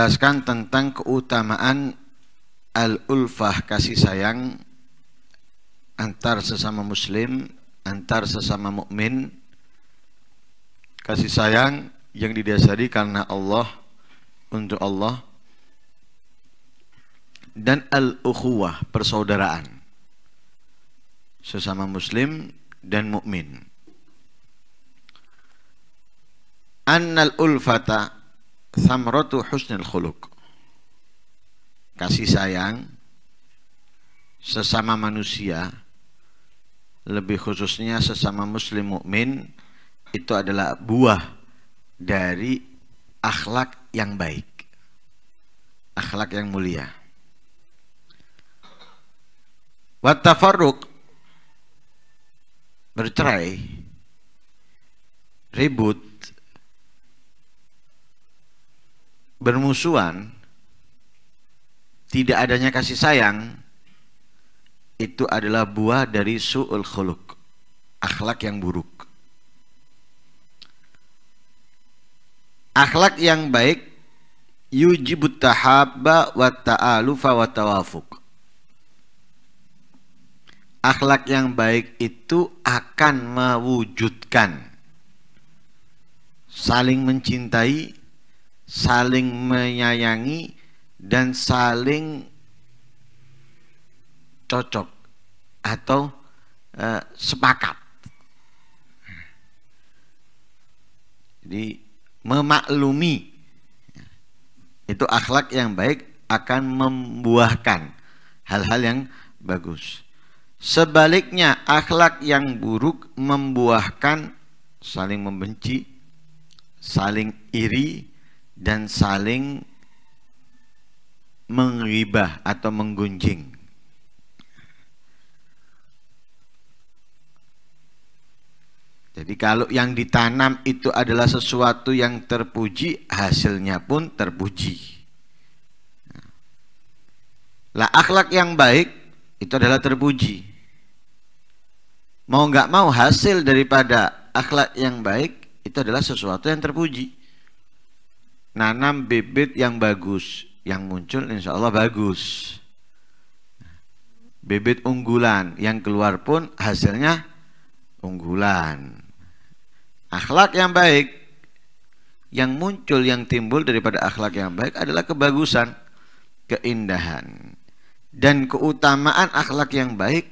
menjelaskan tentang keutamaan al-ulfah kasih sayang antar sesama muslim, antar sesama mukmin. Kasih sayang yang didasari karena Allah untuk Allah dan al-ukhuwah persaudaraan sesama muslim dan mukmin. Annal ulfata Samrotu husnil khuluk. Kasih sayang sesama manusia lebih khususnya sesama muslim mukmin itu adalah buah dari akhlak yang baik. Akhlak yang mulia. Watafarruq bercerai ribut bermusuhan, tidak adanya kasih sayang, itu adalah buah dari su'ul khuluk, akhlak yang buruk. Akhlak yang baik yujibut tahabba wa ta'alufa wa tawafuk. Akhlak yang baik itu akan mewujudkan saling mencintai saling menyayangi dan saling cocok atau e, sepakat. Jadi memaklumi itu akhlak yang baik akan membuahkan hal-hal yang bagus. Sebaliknya, akhlak yang buruk membuahkan saling membenci, saling iri, dan saling mengribah atau menggunjing. Jadi kalau yang ditanam itu adalah sesuatu yang terpuji, hasilnya pun terpuji. Nah. Lah akhlak yang baik itu adalah terpuji. Mau nggak mau hasil daripada akhlak yang baik itu adalah sesuatu yang terpuji nanam bibit yang bagus yang muncul insya Allah bagus bibit unggulan yang keluar pun hasilnya unggulan akhlak yang baik yang muncul yang timbul daripada akhlak yang baik adalah kebagusan keindahan dan keutamaan akhlak yang baik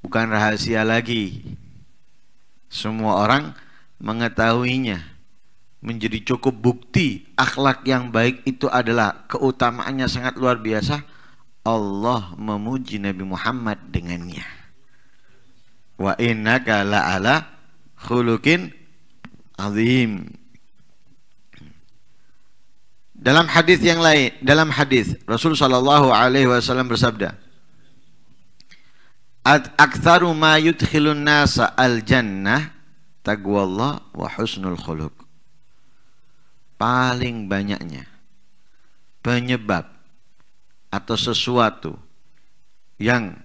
bukan rahasia lagi semua orang mengetahuinya menjadi cukup bukti akhlak yang baik itu adalah keutamaannya sangat luar biasa Allah memuji Nabi Muhammad dengannya wa innaka ala khuluqin azim dalam hadis yang lain dalam hadis Rasul sallallahu alaihi wasallam bersabda Aktsaru ma yudkhilun nasa al jannah taqwallah wa husnul khuluq paling banyaknya penyebab atau sesuatu yang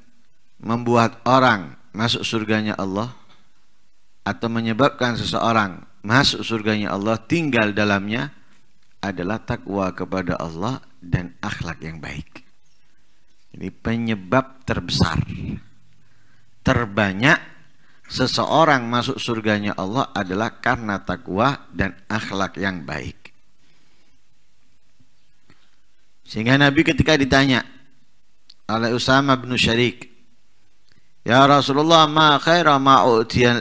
membuat orang masuk surganya Allah atau menyebabkan seseorang masuk surganya Allah tinggal dalamnya adalah takwa kepada Allah dan akhlak yang baik. Ini penyebab terbesar terbanyak seseorang masuk surganya Allah adalah karena takwa dan akhlak yang baik. Sehingga Nabi ketika ditanya oleh Usama bin Syarik, "Ya Rasulullah, ma khaira ma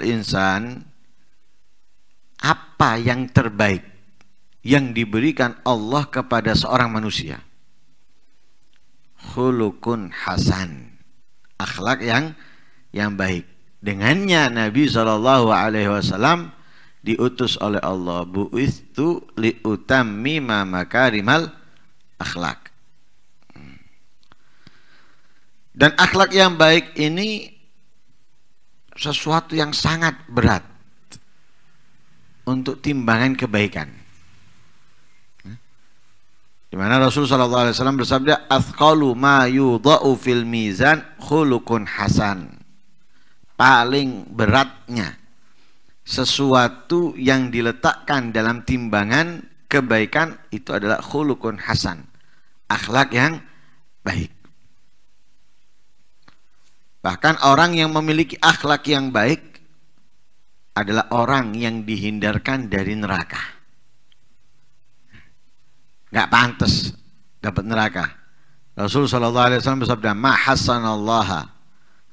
insan?" Apa yang terbaik yang diberikan Allah kepada seorang manusia? Khulukun hasan. Akhlak yang yang baik. Dengannya Nabi Shallallahu alaihi wasallam diutus oleh Allah, "Bu'istu liutammima makarimal akhlak. Dan akhlak yang baik ini sesuatu yang sangat berat untuk timbangan kebaikan. Di mana Rasul sallallahu alaihi wasallam bersabda, "Athqalu ma yudha'u fil mizan khuluqun hasan." Paling beratnya sesuatu yang diletakkan dalam timbangan kebaikan itu adalah khulukun hasan. Akhlak yang baik. Bahkan orang yang memiliki akhlak yang baik adalah orang yang dihindarkan dari neraka. Gak pantas dapat neraka. Rasul Shallallahu Alaihi Wasallam bersabda,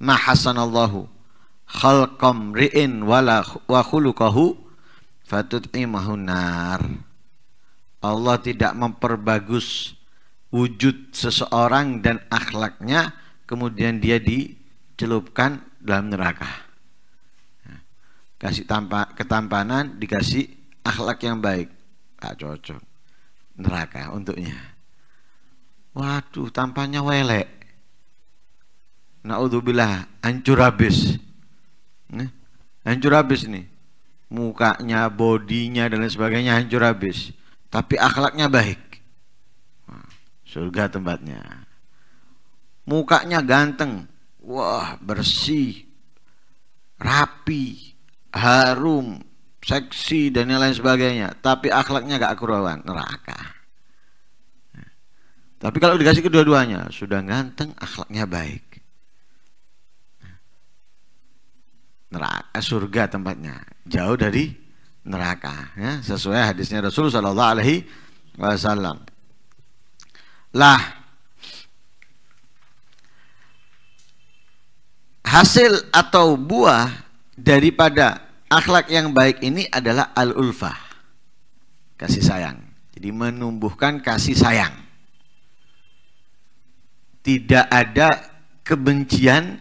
Ma hasanallahu khalqam ri'in wala wa khulukahu fatut'imahun nar." Allah tidak memperbagus wujud seseorang dan akhlaknya kemudian dia dicelupkan dalam neraka ya. kasih tanpa ketampanan dikasih akhlak yang baik tak cocok neraka untuknya waduh tampaknya welek naudzubillah hancur habis nih hancur habis nih mukanya bodinya dan lain sebagainya hancur habis tapi akhlaknya baik. Surga tempatnya. Mukanya ganteng, wah bersih, rapi, harum, seksi dan lain sebagainya. Tapi akhlaknya gak kurawan neraka. Tapi kalau dikasih kedua-duanya, sudah ganteng, akhlaknya baik. Neraka surga tempatnya, jauh dari neraka ya, sesuai hadisnya Rasul Shallallahu Alaihi Wasallam lah hasil atau buah daripada akhlak yang baik ini adalah al ulfah kasih sayang jadi menumbuhkan kasih sayang tidak ada kebencian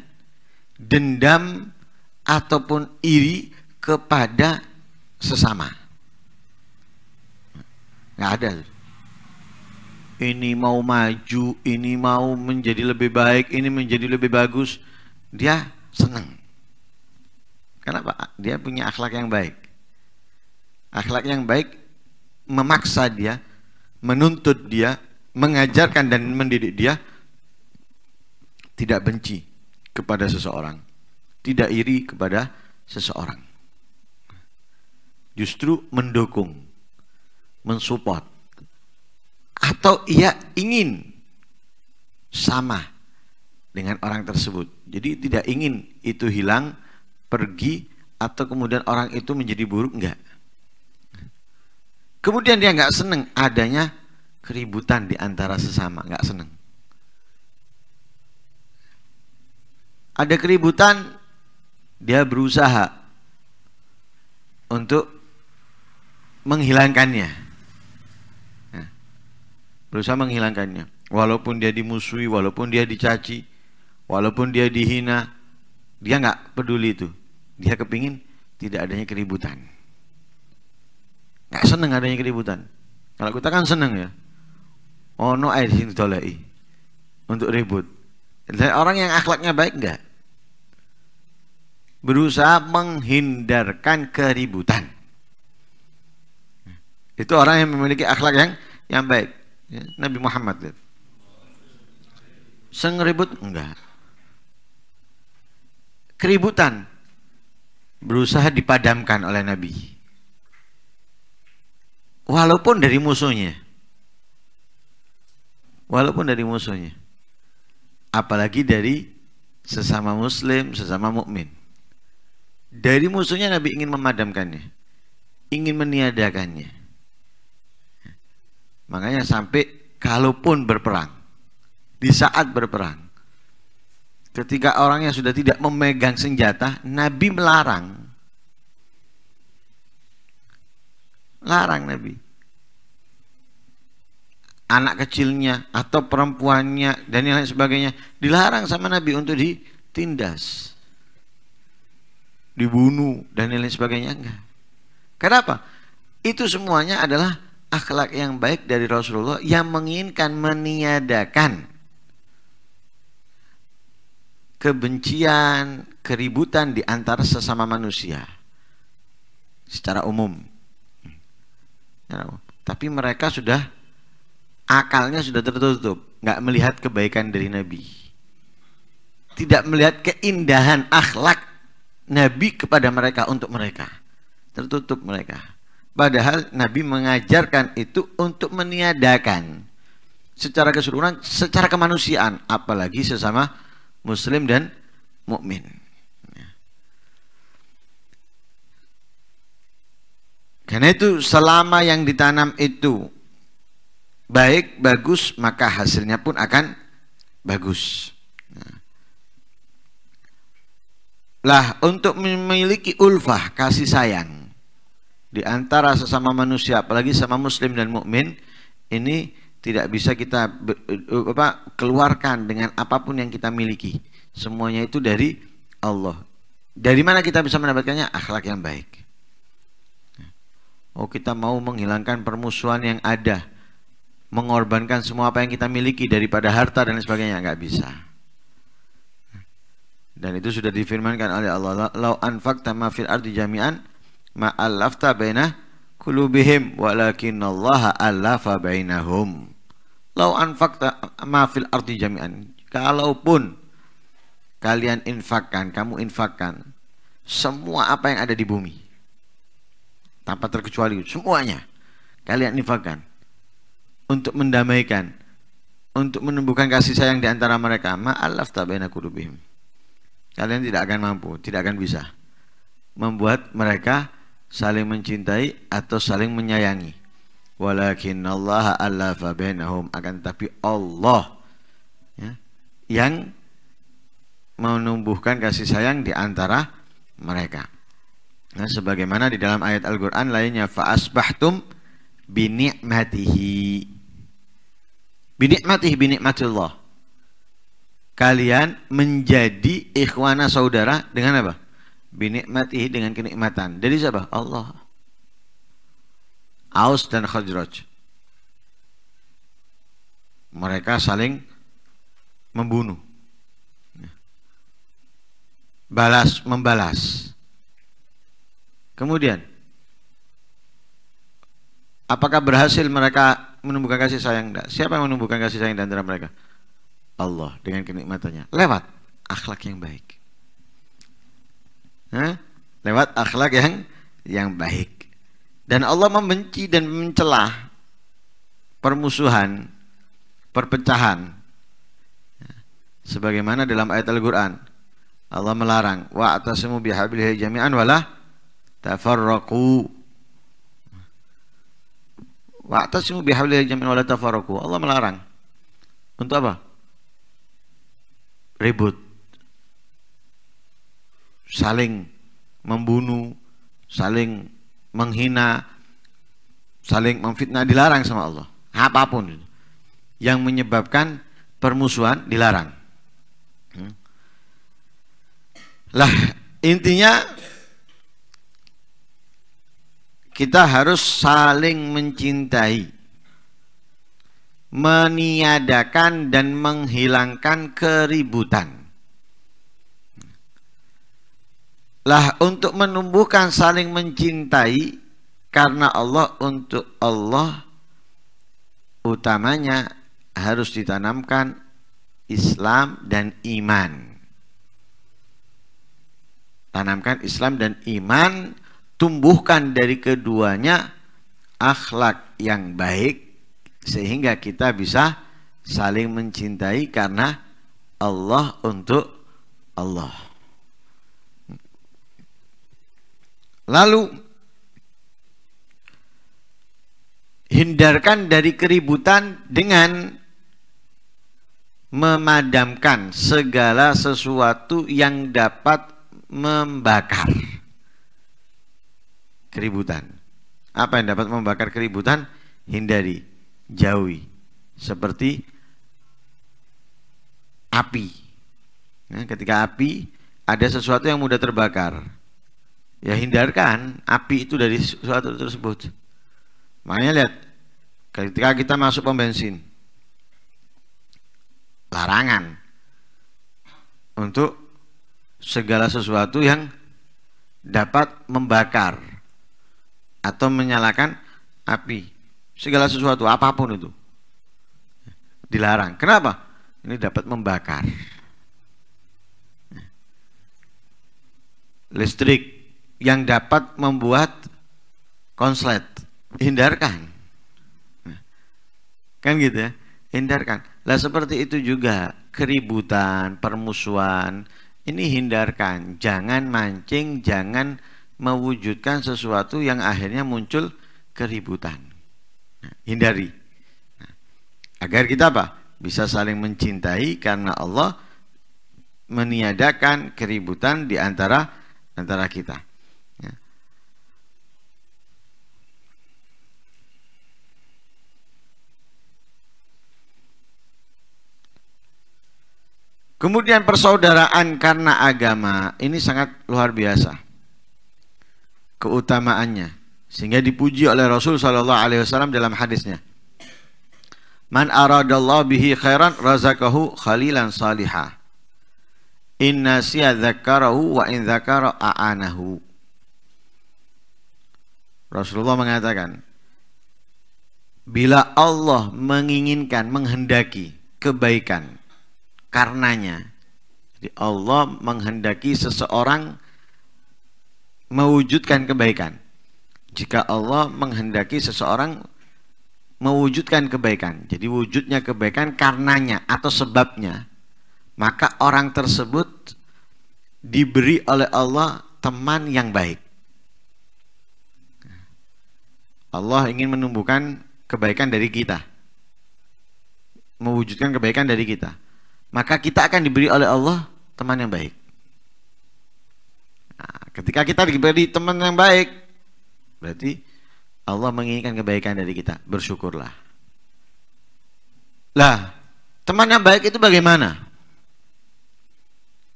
dendam ataupun iri kepada sesama. Nggak ada. Ini mau maju, ini mau menjadi lebih baik, ini menjadi lebih bagus. Dia senang. Kenapa? Dia punya akhlak yang baik. Akhlak yang baik memaksa dia, menuntut dia, mengajarkan dan mendidik dia tidak benci kepada seseorang, tidak iri kepada seseorang justru mendukung, mensupport, atau ia ingin sama dengan orang tersebut. Jadi tidak ingin itu hilang, pergi, atau kemudian orang itu menjadi buruk, enggak. Kemudian dia enggak seneng adanya keributan di antara sesama, enggak seneng. Ada keributan, dia berusaha untuk menghilangkannya. Nah, berusaha menghilangkannya. Walaupun dia dimusuhi, walaupun dia dicaci, walaupun dia dihina, dia nggak peduli itu. Dia kepingin tidak adanya keributan. Nggak seneng adanya keributan. Kalau kita kan seneng ya. Oh no, air sini untuk ribut. Dan orang yang akhlaknya baik nggak? Berusaha menghindarkan keributan itu orang yang memiliki akhlak yang yang baik. Ya, Nabi Muhammad. Seng ribut enggak. Keributan berusaha dipadamkan oleh Nabi. Walaupun dari musuhnya. Walaupun dari musuhnya. Apalagi dari sesama muslim, sesama mukmin. Dari musuhnya Nabi ingin memadamkannya, ingin meniadakannya. Makanya sampai kalaupun berperang, di saat berperang, ketika orangnya sudah tidak memegang senjata, Nabi melarang. Larang Nabi. Anak kecilnya atau perempuannya dan lain sebagainya dilarang sama Nabi untuk ditindas. Dibunuh dan lain sebagainya enggak. Kenapa? Itu semuanya adalah akhlak yang baik dari Rasulullah yang menginginkan meniadakan kebencian, keributan di antara sesama manusia secara umum. Ya, tapi mereka sudah akalnya sudah tertutup, nggak melihat kebaikan dari Nabi, tidak melihat keindahan akhlak Nabi kepada mereka untuk mereka, tertutup mereka. Padahal Nabi mengajarkan itu untuk meniadakan secara keseluruhan, secara kemanusiaan, apalagi sesama muslim dan mukmin. Ya. Karena itu selama yang ditanam itu baik, bagus, maka hasilnya pun akan bagus. Nah. Lah untuk memiliki ulfah kasih sayang di antara sesama manusia apalagi sama muslim dan mukmin ini tidak bisa kita e, apa keluarkan dengan apapun yang kita miliki semuanya itu dari Allah dari mana kita bisa mendapatkannya akhlak yang baik oh kita mau menghilangkan permusuhan yang ada mengorbankan semua apa yang kita miliki daripada harta dan sebagainya nggak bisa dan itu sudah difirmankan oleh Allah lau anfaqta ma fil ardi jami'an ma'allafta baina kulubihim walakinallaha allafa bainahum lau anfakta ma fil ardi jami'an kalaupun kalian infakkan kamu infakkan semua apa yang ada di bumi tanpa terkecuali semuanya kalian infakkan untuk mendamaikan untuk menumbuhkan kasih sayang di antara mereka ma'alaf baina kulubihim kalian tidak akan mampu tidak akan bisa membuat mereka saling mencintai atau saling menyayangi. Walakin Allah alafa bainahum akan tapi Allah ya, yang menumbuhkan kasih sayang di antara mereka. Nah, sebagaimana di dalam ayat Al-Qur'an lainnya fa'asbahtum bi ni'matihi. Bi ni'matihi bi ni'matillah. Kalian menjadi ikhwana saudara dengan apa? binikmatihi dengan kenikmatan dari siapa? Allah Aus dan Khazraj mereka saling membunuh ya. balas membalas kemudian apakah berhasil mereka menumbuhkan kasih sayang tidak siapa yang menumbuhkan kasih sayang di antara mereka Allah dengan kenikmatannya lewat akhlak yang baik lewat akhlak yang yang baik. Dan Allah membenci dan mencelah permusuhan, perpecahan. Sebagaimana dalam ayat Al-Qur'an Allah melarang wa atasimu bihablihi jami'an wala tafarraqu. Wa atasimu bihablihi jami'an wala tafarraqu. Allah melarang. Untuk apa? Ribut saling membunuh, saling menghina, saling memfitnah dilarang sama Allah. Apapun yang menyebabkan permusuhan dilarang. Hmm. Lah intinya kita harus saling mencintai, meniadakan dan menghilangkan keributan. Lah untuk menumbuhkan saling mencintai karena Allah untuk Allah utamanya harus ditanamkan Islam dan iman. Tanamkan Islam dan iman, tumbuhkan dari keduanya akhlak yang baik sehingga kita bisa saling mencintai karena Allah untuk Allah. Lalu hindarkan dari keributan dengan memadamkan segala sesuatu yang dapat membakar keributan. Apa yang dapat membakar keributan? Hindari, jauhi. Seperti api. Nah, ketika api ada sesuatu yang mudah terbakar ya hindarkan api itu dari suatu tersebut makanya lihat ketika kita masuk pom bensin larangan untuk segala sesuatu yang dapat membakar atau menyalakan api segala sesuatu apapun itu dilarang kenapa ini dapat membakar listrik yang dapat membuat konslet hindarkan kan gitu ya hindarkan lah seperti itu juga keributan permusuhan ini hindarkan jangan mancing jangan mewujudkan sesuatu yang akhirnya muncul keributan nah, hindari nah, agar kita apa bisa saling mencintai karena Allah meniadakan keributan di antara antara kita. Kemudian persaudaraan karena agama ini sangat luar biasa keutamaannya sehingga dipuji oleh Rasul Shallallahu Alaihi Wasallam dalam hadisnya. Man aradallahu bihi khairan razakahu khalilan salihah. Inna siya wa in dzakara a'anahu. Rasulullah mengatakan, bila Allah menginginkan, menghendaki kebaikan, karenanya. Jadi Allah menghendaki seseorang mewujudkan kebaikan. Jika Allah menghendaki seseorang mewujudkan kebaikan, jadi wujudnya kebaikan karenanya atau sebabnya, maka orang tersebut diberi oleh Allah teman yang baik. Allah ingin menumbuhkan kebaikan dari kita, mewujudkan kebaikan dari kita maka kita akan diberi oleh Allah teman yang baik. Nah, ketika kita diberi teman yang baik, berarti Allah menginginkan kebaikan dari kita. Bersyukurlah. Lah, teman yang baik itu bagaimana?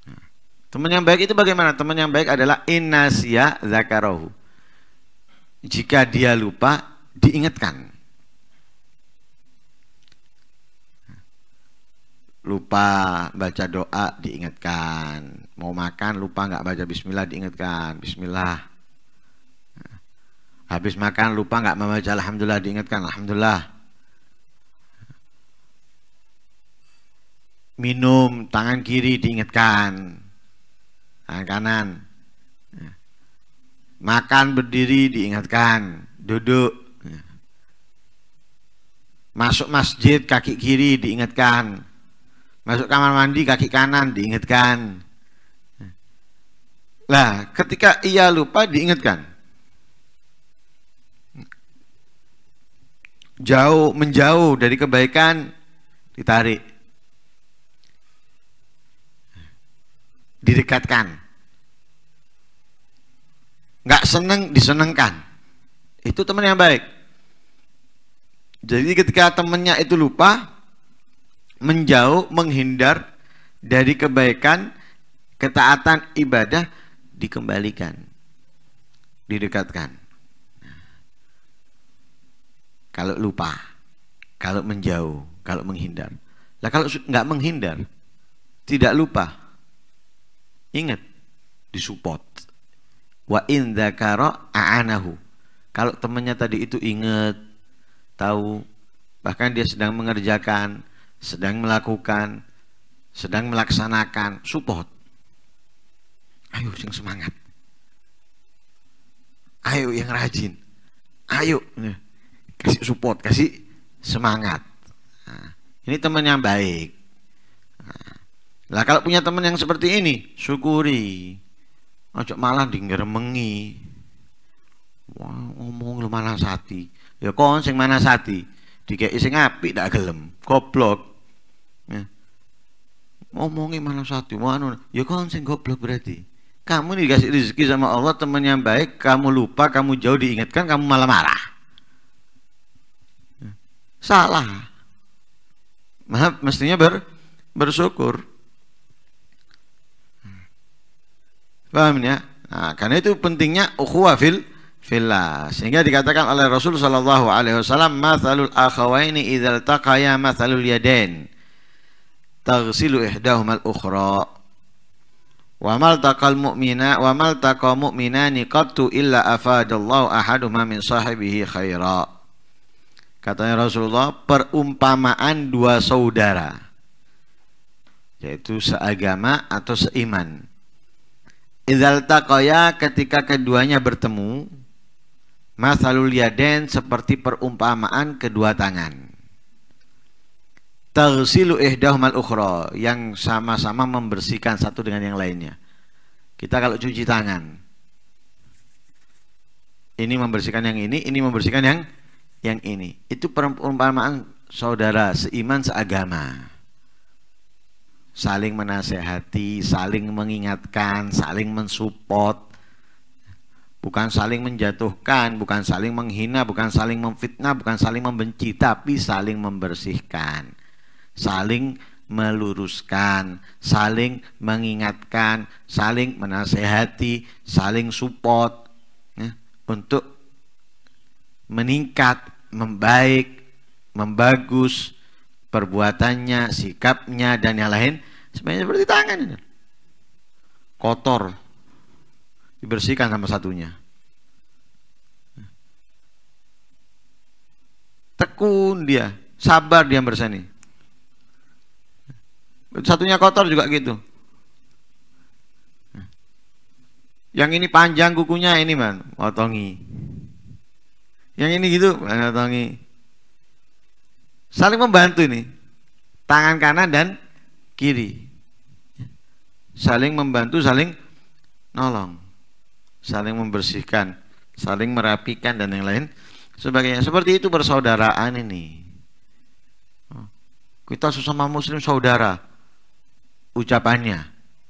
Nah, teman yang baik itu bagaimana? Teman yang baik adalah inasya zakarohu. Jika dia lupa, diingatkan. lupa baca doa diingatkan mau makan lupa nggak baca Bismillah diingatkan Bismillah habis makan lupa nggak membaca Alhamdulillah diingatkan Alhamdulillah minum tangan kiri diingatkan tangan kanan makan berdiri diingatkan duduk masuk masjid kaki kiri diingatkan masuk kamar mandi kaki kanan diingatkan lah ketika ia lupa diingatkan jauh menjauh dari kebaikan ditarik didekatkan nggak seneng disenengkan itu teman yang baik jadi ketika temennya itu lupa menjauh menghindar dari kebaikan ketaatan ibadah dikembalikan didekatkan kalau lupa kalau menjauh kalau menghindar lah kalau nggak menghindar tidak lupa ingat disupport wa in dzakara a'anahu kalau temannya tadi itu ingat tahu bahkan dia sedang mengerjakan sedang melakukan, sedang melaksanakan, support. Ayo sing semangat. Ayo yang rajin. Ayo ya. kasih support, kasih semangat. Nah, ini teman yang baik. Nah, lah kalau punya teman yang seperti ini, syukuri. Ojo malah dengar mengi Wah, ngomong lu mana sati. Ya kon sing mana sati? dikei sing apik ndak gelem goblok ya. ngomongi mana satu mau anu ya kon sing goblok berarti kamu dikasih rezeki sama Allah teman yang baik kamu lupa kamu jauh diingatkan kamu malah marah ya. salah maaf mestinya ber bersyukur paham ya nah, karena itu pentingnya ukhuwah fillah. Sehingga dikatakan oleh Rasul sallallahu alaihi wasallam, akhwaini idal takaya mathalul Yaden, tagsilu ihdahum al ukhra. Wa mal taqal mu'mina wa mal taqa mu'minani qattu illa afadallahu ahaduma min sahibihi khaira. Katanya Rasulullah, perumpamaan dua saudara yaitu seagama atau seiman. Idzal taqaya ketika keduanya bertemu, Masalul yaden seperti perumpamaan kedua tangan. Taghsilu mal ukhra yang sama-sama membersihkan satu dengan yang lainnya. Kita kalau cuci tangan ini membersihkan yang ini, ini membersihkan yang yang ini. Itu perumpamaan saudara seiman seagama. Saling menasehati, saling mengingatkan, saling mensupport bukan saling menjatuhkan, bukan saling menghina, bukan saling memfitnah, bukan saling membenci, tapi saling membersihkan, saling meluruskan, saling mengingatkan, saling menasehati, saling support ya, untuk meningkat, membaik, membagus perbuatannya, sikapnya dan yang lain sebenarnya seperti tangan ini kotor dibersihkan sama satunya. Tekun dia, sabar dia berseni. Satunya kotor juga gitu. Yang ini panjang kukunya ini man, potongi. Yang ini gitu, potongi. Saling membantu ini. Tangan kanan dan kiri. Saling membantu, saling nolong saling membersihkan, saling merapikan dan yang lain sebagainya. Seperti itu persaudaraan ini. Oh, kita sesama muslim saudara. Ucapannya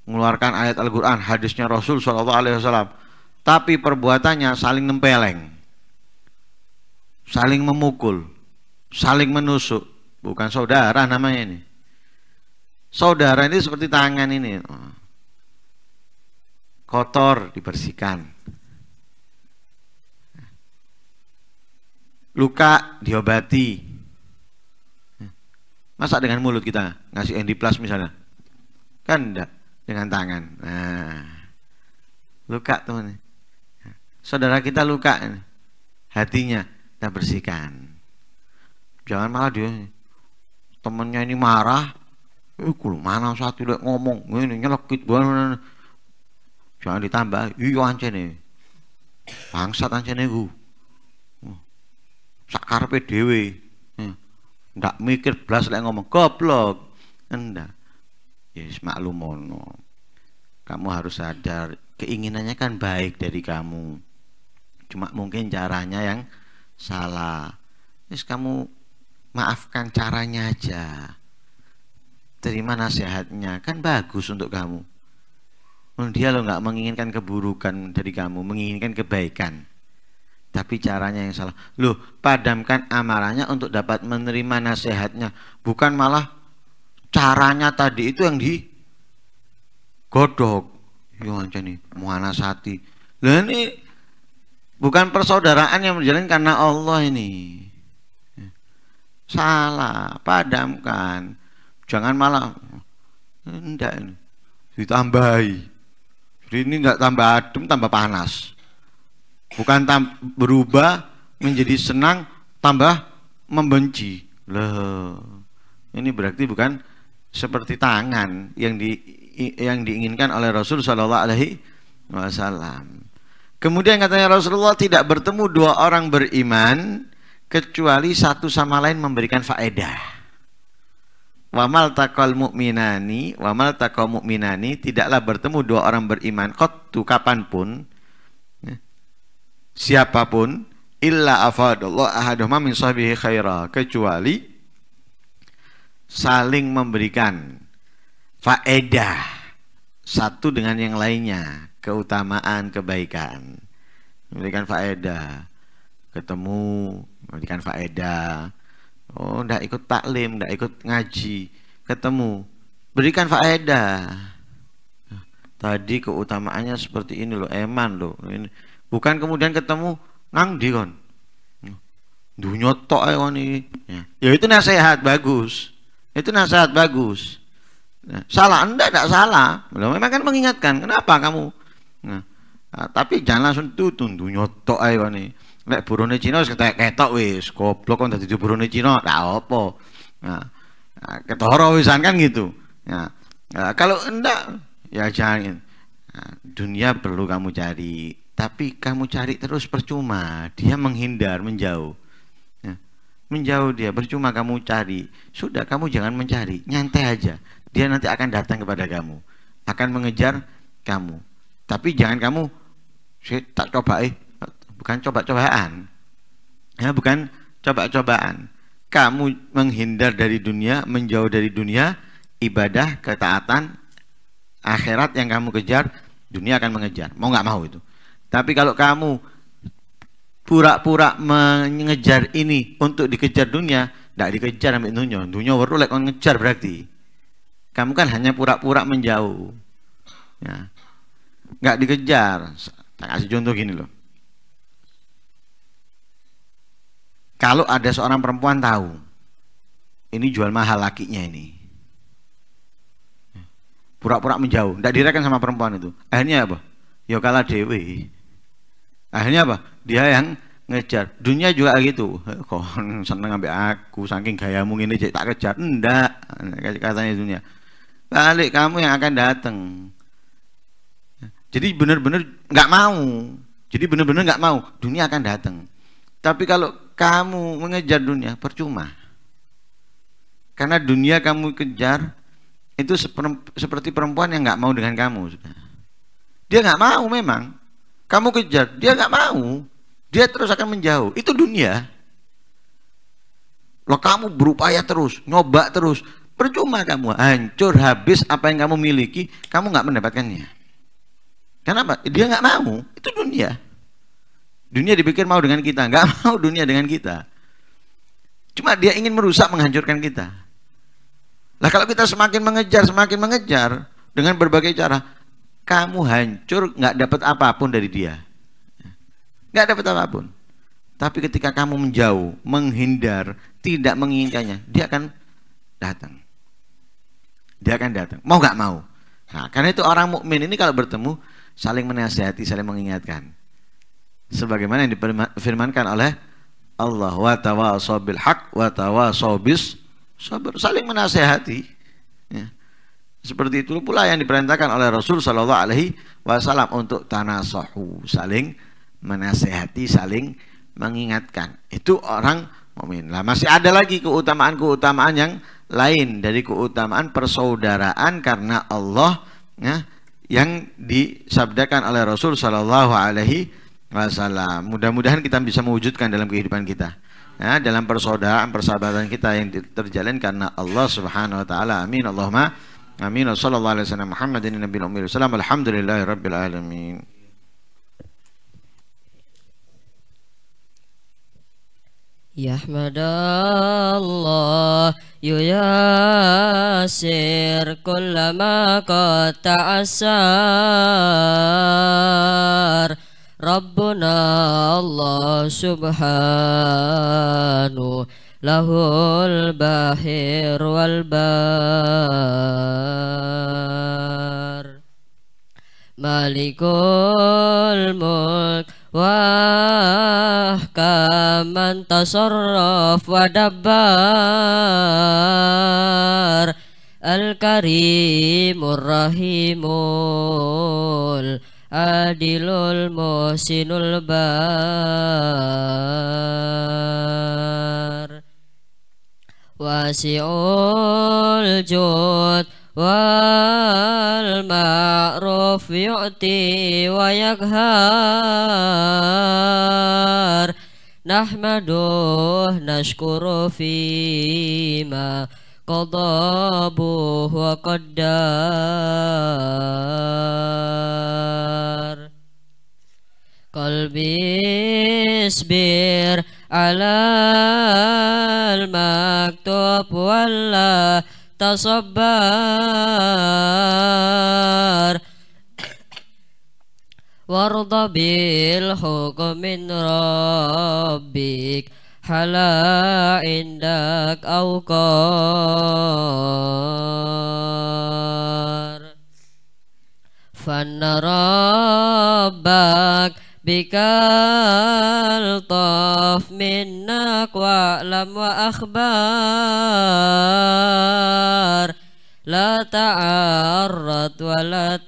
mengeluarkan ayat Al-Qur'an, hadisnya Rasul sallallahu alaihi wasallam, tapi perbuatannya saling nempeleng. Saling memukul, saling menusuk, bukan saudara namanya ini. Saudara ini seperti tangan ini. Oh kotor dibersihkan. Luka diobati. Masa dengan mulut kita ngasih endi plus misalnya? Kan enggak, dengan tangan. Nah. Luka teman. Saudara kita luka hatinya kita bersihkan. Jangan malah dia temennya ini marah, Eh, mana satu udah ngomong, ini nyelekit banget jangan ditambah iya ancene bangsat ancene ku sakar pdw ndak mikir blas lagi ngomong goblok ndak yes ya, maklumono kamu harus sadar keinginannya kan baik dari kamu cuma mungkin caranya yang salah terus kamu maafkan caranya aja terima nasihatnya kan bagus untuk kamu Hmm, dia lo nggak menginginkan keburukan dari kamu, menginginkan kebaikan. Tapi caranya yang salah. Lo padamkan amarahnya untuk dapat menerima nasihatnya. Bukan malah caranya tadi itu yang di godok. Yo ya aja nih, muanasati. Lah ini bukan persaudaraan yang berjalan karena Allah ini. Salah, padamkan. Jangan malah enggak ditambahi ini nggak tambah adem, tambah panas. Bukan tam berubah menjadi senang, tambah membenci. Loh, ini berarti bukan seperti tangan yang di yang diinginkan oleh Rasul Shallallahu Alaihi Wasallam. Kemudian katanya Rasulullah tidak bertemu dua orang beriman kecuali satu sama lain memberikan faedah wamal takal mukminani wamal takal mukminani tidaklah bertemu dua orang beriman tu kapanpun ya, siapapun illa afadullah ahaduhuma min sahbihi khaira kecuali saling memberikan faedah satu dengan yang lainnya keutamaan kebaikan memberikan faedah ketemu memberikan faedah oh ndak ikut taklim ndak ikut ngaji ketemu berikan faedah tadi keutamaannya seperti ini loh eman loh ini bukan kemudian ketemu nang di kon dunia tok ya kon ya. itu nasihat bagus itu nasihat bagus ya, salah anda tidak salah loh, memang kan mengingatkan kenapa kamu nah, tapi jangan langsung tutun dunia tok ya kon nek burune Cina wis ketok wis goblok kok dadi burune Cina tak apa nah, ya. ya, ketara wisan kan gitu ya nah, kalau enggak ya jangan nah, dunia perlu kamu cari tapi kamu cari terus percuma dia menghindar menjauh ya. menjauh dia percuma kamu cari sudah kamu jangan mencari nyantai aja dia nanti akan datang kepada kamu akan mengejar kamu tapi jangan kamu saya tak coba eh bukan coba-cobaan. Ya, bukan coba-cobaan. Kamu menghindar dari dunia, menjauh dari dunia, ibadah, ketaatan, akhirat yang kamu kejar, dunia akan mengejar. Mau nggak mau itu. Tapi kalau kamu pura-pura mengejar ini untuk dikejar dunia, tidak dikejar sampai dunia. Dunia baru lagi mengejar berarti. Kamu kan hanya pura-pura menjauh. Ya. Nggak dikejar. Tak kasih contoh gini loh. Kalau ada seorang perempuan tahu, ini jual mahal lakinya ini. Pura-pura menjauh, tidak direken sama perempuan itu. Akhirnya apa? Ya kalah dewi. Akhirnya apa? Dia yang ngejar. Dunia juga gitu. kok seneng sampai aku, saking gayamu ini cek tak kejar. Enggak, katanya dunia. Balik kamu yang akan datang. Jadi benar-benar nggak mau. Jadi benar-benar nggak mau. Dunia akan datang. Tapi kalau kamu mengejar dunia percuma. Karena dunia kamu kejar itu seperti perempuan yang nggak mau dengan kamu. Dia nggak mau memang. Kamu kejar, dia nggak mau. Dia terus akan menjauh. Itu dunia. Lo kamu berupaya terus, nyoba terus. Percuma kamu, hancur habis apa yang kamu miliki, kamu nggak mendapatkannya. Kenapa? Dia nggak mau. Itu dunia. Dunia dipikir mau dengan kita, nggak mau dunia dengan kita. Cuma dia ingin merusak, menghancurkan kita. Lah kalau kita semakin mengejar, semakin mengejar dengan berbagai cara, kamu hancur nggak dapat apapun dari dia. Nggak dapat apapun. Tapi ketika kamu menjauh, menghindar, tidak menginginkannya, dia akan datang. Dia akan datang. Mau nggak mau. Nah, karena itu orang mukmin ini kalau bertemu saling menasihati, saling mengingatkan sebagaimana yang difirmankan oleh Allah wa tawasaw bil wa tawasaw bis saling menasehati ya. seperti itu pula yang diperintahkan oleh Rasul Shallallahu Alaihi Wasallam untuk tanasahu saling menasehati saling mengingatkan itu orang mukmin lah masih ada lagi keutamaan keutamaan yang lain dari keutamaan persaudaraan karena Allah ya, yang disabdakan oleh Rasul Shallallahu Alaihi Wassalam. Mudah-mudahan kita bisa mewujudkan dalam kehidupan kita. Ya, dalam persaudaraan persahabatan kita yang terjalin karena Allah Subhanahu wa taala. Amin. Allahumma amin. Wassalamualaikum alaihi wasallam Muhammadin nabiyil ummi wasallam. Alhamdulillahirabbil alamin. يحمد الله ييسر كل ما قد تأسر ربنا الله سبحانه له البحر والبار مالك الملك واحكم من تصرف ودبر الكريم الرحيم adilul musinul bar wasiul jud wal ma'ruf yu'ti wa yaghar nahmaduh nashkuru fima qadabuhu wa qaddar qalbi isbir ala al maktub wala tasabbar warda bil hukmin rabbik hala indak auqar fan rabbak bikal tof minnak wa lam wa akhbar la ta'arrat wa la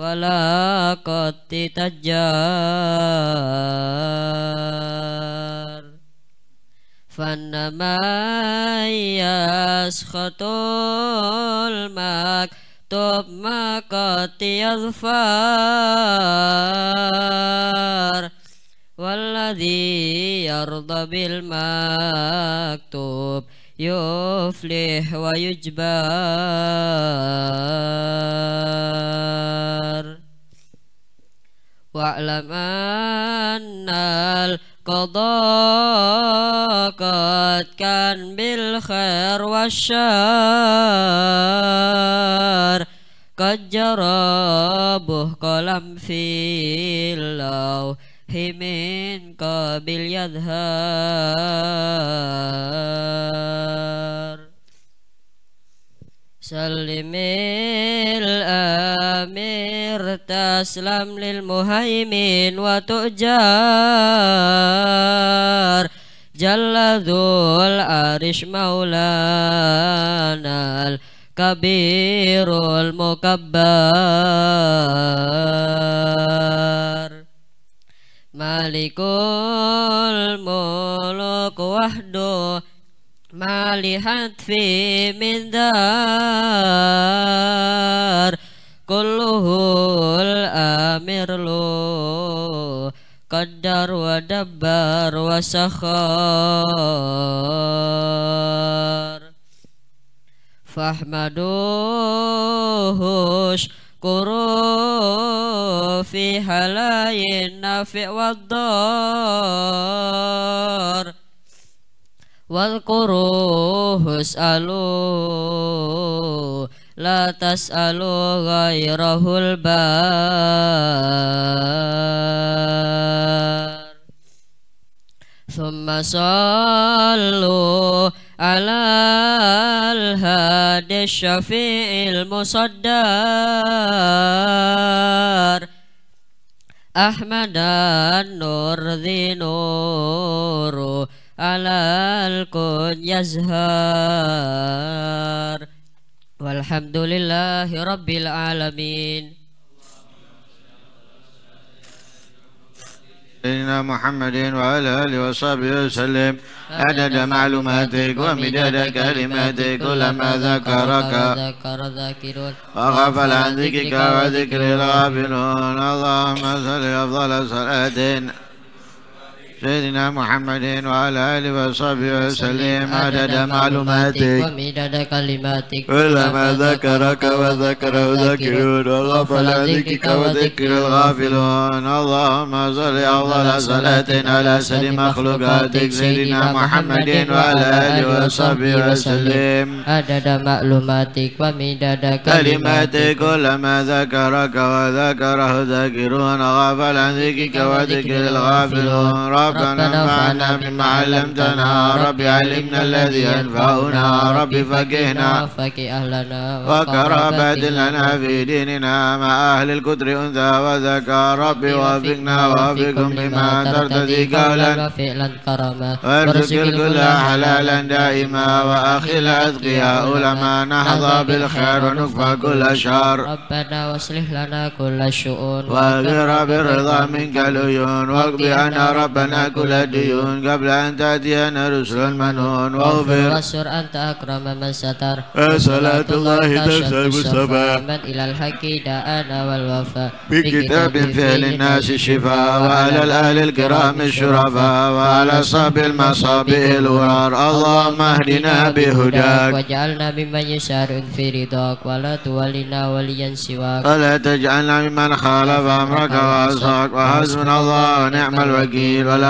ولا قد تجار فانما يسخط المكتوب ما قد يظفر والذي يرضى بالمكتوب يفلح ويجبر واعلم أن القضاء قد كان بالخير والشر قد جرى به قلم في اللوح himin qabil yadhar Salimil amir taslam lil muhaimin watujar, tujar Jalladul arish maulanal kabirul mukabbar malikul muluk wahdu malihat fi min dar kulluhul amir lu qaddar wa dabbar wa sakhar fahmaduhush Kuru fi halayin nafi wadar Wal kuru husalu La tas'alu ghairahul bar Thumma alal hadi syafi'il musaddar Ahmadan nur dinuru alal rabbil alamin سيدنا محمد وعلى آله وصحبه وسلم عدد معلوماتك ومداد كلماتك كلما ذكرك وغفل عن ذكرك وذكر الغافلون اللهم صل أفضل صلاة سيدنا محمد وعلى آله وصحبه وسلم عدد معلوماتك ومدد كلماتك كلما ذكرك وذكره ذاكرون وغفل ذكرك وذكر الغافلون اللهم صل أفضل صلاة على سيد مخلوقاتك سيدنا محمد وعلى آله وصحبه وسلم عدد معلوماتك ومدد كلماتك كلما ذكرك وذكره ذاكرون وغفل ذكرك وذكر الغافلون ربنا انفعنا بما علمتنا ربي علمنا الذي ينفعنا ربي فقهنا وكرم أهلنا لنا في ديننا مع أهل القدر أنثى وذكى ربي وفقنا وفقهم بما ترتدي قولا وفعلا كرما وارزق الكل حلالا دائما واخي الاذقياء لما نحظى بالخير ونكفى كل شر ربنا واصلح لنا كل الشؤون واغفر بالرضا منك العيون واقضي أنا ربنا كل الديون قبل أن تأتينا رسل منون واغفر واستر أنت أكرم من ستر صلاة الله تنسى المصطفى من إلى الحق دعانا والوفاء بكتاب فعل الناس الشفاء وعلى الأهل الكرام الشرفاء وعلى صاب المصابيح الورار اللهم اهدنا بهداك واجعلنا ممن يسار في رضاك ولا تولنا وليا سواك ولا تجعلنا ممن خالف أمرك وعصاك وحسبنا الله ونعم الوكيل ولا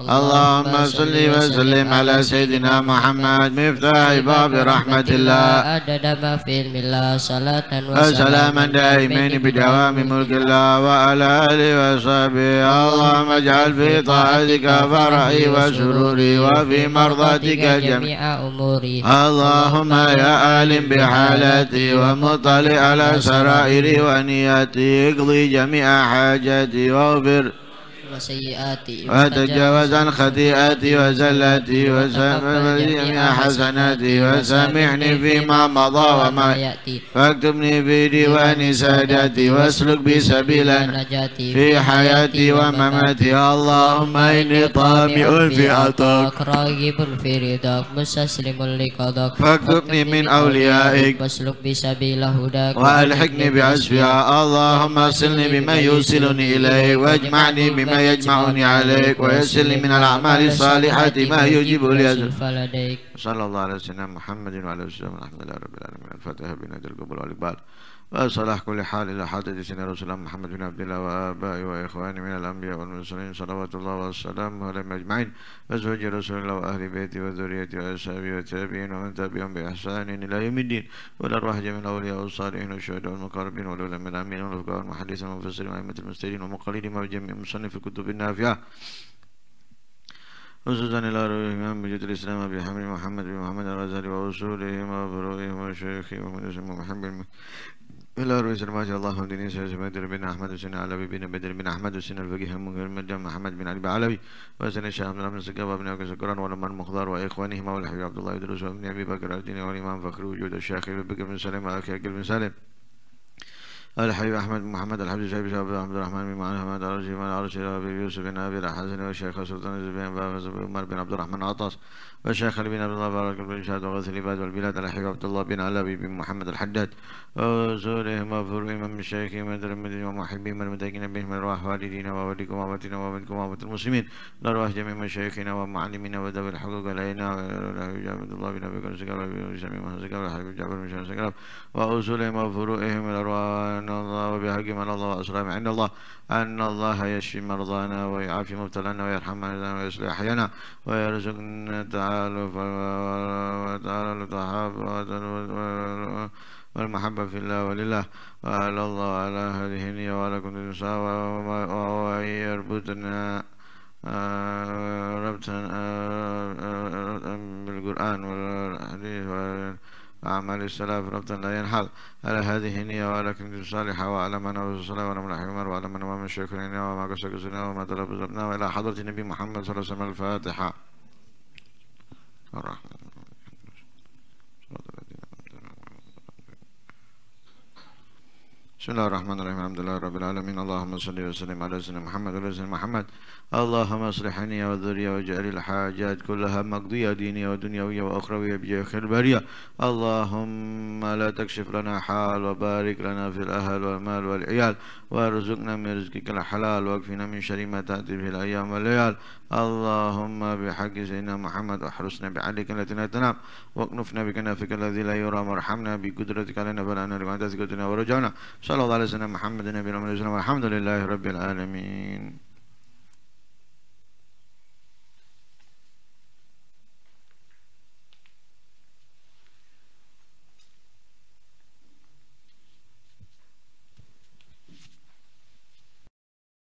اللهم صل وسلم على سيدنا محمد مفتاح باب رحمة الله عدد ما في الملة صلاة وسلاما دائمين بدوام ملك الله وعلى آله وصحبه اللهم اجعل في طاعتك فرحي وسروري وفي مرضاتك جميع أموري اللهم يا عالم بحالتي ومطلع على سرائري ونياتي اقضي جميع حاجاتي واغفر وسيئاتي وتجاوز عن خطيئاتي وزلاتي وسامحني جميع حسناتي وسامحني فيما مضى وما يأتي واكتبني في ديوان ساداتي واسلك بي سبيلا في حياتي ومماتي اللهم إني طامع في عطاك راغب في رضاك مستسلم لقضاك فاكتبني من أوليائك واسلك بي سبيل هداك وألحقني بعزفها اللهم صلني بما يوصلني إليه واجمعني بما يجمعني عليك ويسر من الأعمال الصالحة ما يجيب لي فلديك صلى الله على سيدنا محمد وعلى آله وصحبه الحمد لله رب العالمين الفاتحة بنادي القبول والإقبال وصلاح كل حال إلى حضرة سيدنا رسول الله محمد بن عبد الله وآبائه وإخوانه من الأنبياء والمرسلين صلوات الله وسلامه عليهم أجمعين وزوج رسول الله وأهل بيته وذريته وأصحابه والتابعين ومن تبعهم بإحسان إلى يوم الدين والأرواح جميع الأولياء والصالحين والشهداء والمقربين والأولى من الأمين والفقهاء والمحدثين والمفسرين وأئمة المسلمين ومقلدين بجميع مصنف الكتب النافعة خصوصا إلى روح روحهم بجد الإسلام ابي حمد محمد بن محمد الغزالي ورسولهم وفروعهم وشيخهم محمد إلى روي جرماج الله من يسعى جمادر بن أحمد وسن علوي بن بدر بن أحمد وسن الفقيه من محمد بن علي بعلوي عبد الله بن عبد بن وابن أبي سكران ولمن مخضار وإخوانهما والحبيب عبد الله يدرس ومن أبي بكر الدين والإمام فخر وجود الشيخ أبي بكر بن سلم وأخي أكل بن سلم الحبيب أحمد بن محمد الحبيب شعبي شعب عبد الرحمن بن معاذ أحمد الرجيم من إلى أبي يوسف بن أبي الحسن والشيخ سلطان بن بن عمر بن عبد الرحمن عطاس وشيخ علي بن عبد الله بارك الله شاد وغاث العباد والبلاد على حق عبد الله بن علوي بن محمد الحداد وزورهما فروهما من شيخهما المدين ومحبهما المتاكين بهم ارواح والدينا ووالدكم وابتنا وامتكم وابت المسلمين لارواح جميع مشايخنا ومعلمينا وذوي الحقوق علينا عبد الله بن ابي بكر وسلم والحبيب جعفر بن شهر واصولهم وفروعهم الارواح الله وبحق من الله واسلام عند الله ان الله يشفي مرضانا ويعافي مبتلانا ويرحم مرضانا ويصلح احيانا ويرزقنا تعالى تعالوا وتعالوا والمحبة في الله ولله وعلى الله وعلى هذه النية وعلى كل نساء وهو يربطنا آه، ربطنا آه، آه، بالقرآن والحديث أعمال السلف ربطا لا ينحل على هذه النية وعلى كنت صالحة وعلى من أوز الصلاة وعلى من عمر وعلى من أمام الشكرين وما قصر قصرنا وما تلبزنا وإلى حضرة النبي محمد صلى الله عليه وسلم الفاتحة بسم الله الرحمن الرحيم الحمد لله رب العالمين اللهم صل وسلم على سيدنا محمد وعلى سيدنا محمد اللهم اصلح لي وذرية واجعل الحاجات كلها مقضية دينية ودنيوية وأخروية بجاه خير البرية اللهم لا تكشف لنا حال وبارك لنا في الأهل والمال والعيال وارزقنا من رزقك الحلال واكفنا من شر ما تأتي في الأيام والليال اللهم بحق سيدنا محمد واحرسنا بعليك التي لا تنام واكنفنا بكنافك الذي لا يرام وارحمنا بقدرتك علينا بلانا لقدرتك ورجعنا صلى الله على سيدنا محمد النبي الامين والحمد لله رب العالمين